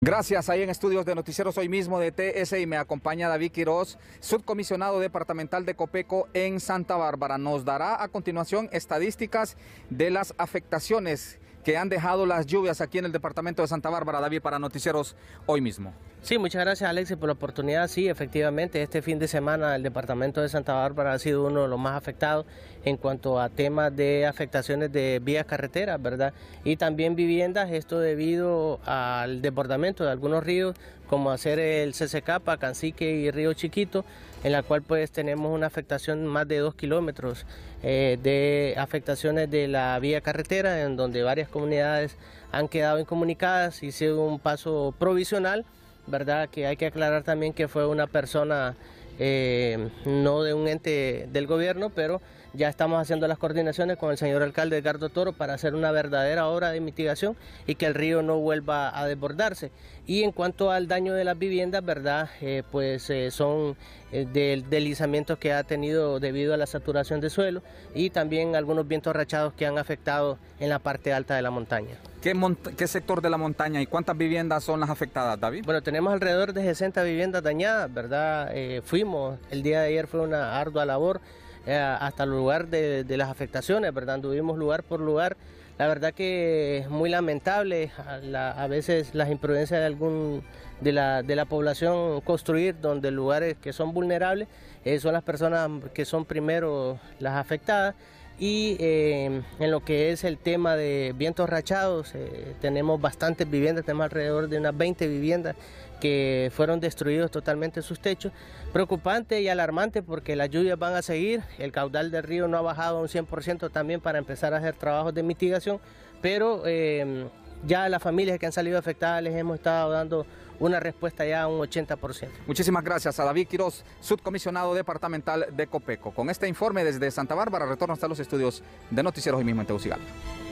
Gracias. Ahí en estudios de noticieros hoy mismo de TSI me acompaña David Quiroz, subcomisionado departamental de Copeco en Santa Bárbara. Nos dará a continuación estadísticas de las afectaciones que han dejado las lluvias aquí en el departamento de Santa Bárbara, David, para noticieros hoy mismo. Sí, muchas gracias Alexis, por la oportunidad. Sí, efectivamente, este fin de semana el departamento de Santa Bárbara ha sido uno de los más afectados en cuanto a temas de afectaciones de vías carreteras, ¿verdad? Y también viviendas, esto debido al desbordamiento de algunos ríos, como hacer el CCK, Cancique y Río Chiquito, en la cual pues tenemos una afectación más de dos kilómetros eh, de afectaciones de la vía carretera, en donde varias comunidades han quedado incomunicadas, ...y hice un paso provisional, ¿verdad? Que hay que aclarar también que fue una persona eh, no de un ente del gobierno, pero ya estamos haciendo las coordinaciones con el señor alcalde Edgardo Toro para hacer una verdadera obra de mitigación y que el río no vuelva a desbordarse. Y en cuanto al daño de las viviendas, ¿verdad? Eh, pues eh, son del deslizamiento que ha tenido debido a la saturación de suelo y también algunos vientos rachados que han afectado en la parte alta de la montaña. ¿Qué, sector de la montaña y cuántas viviendas son las afectadas, David? Bueno, tenemos alrededor de 60 viviendas dañadas, ¿verdad? Eh, fuimos, el día de ayer fue una ardua labor eh, hasta el lugar de, las afectaciones, ¿verdad? Anduvimos lugar por lugar. La verdad que es muy lamentable a, veces las imprudencias de algún de la, población construir donde lugares que son vulnerables eh, son las personas que son primero las afectadas. Y em, en lo que es el tema de vientos rachados, eh, tenemos bastantes viviendas, tenemos alrededor de unas 20 viviendas que fueron destruidos totalmente sus techos. Preocupante y alarmante porque las lluvias van a seguir, el caudal del río no ha bajado un 100% también para empezar a hacer trabajos de mitigación, pero... Em, ya a las familias que han salido afectadas les hemos estado dando una respuesta ya a un 80%. Muchísimas gracias a David Quiroz, subcomisionado departamental de Copeco. Con este informe desde Santa Bárbara, retorno hasta los estudios de Noticieros y mismo en Tegucigalpa.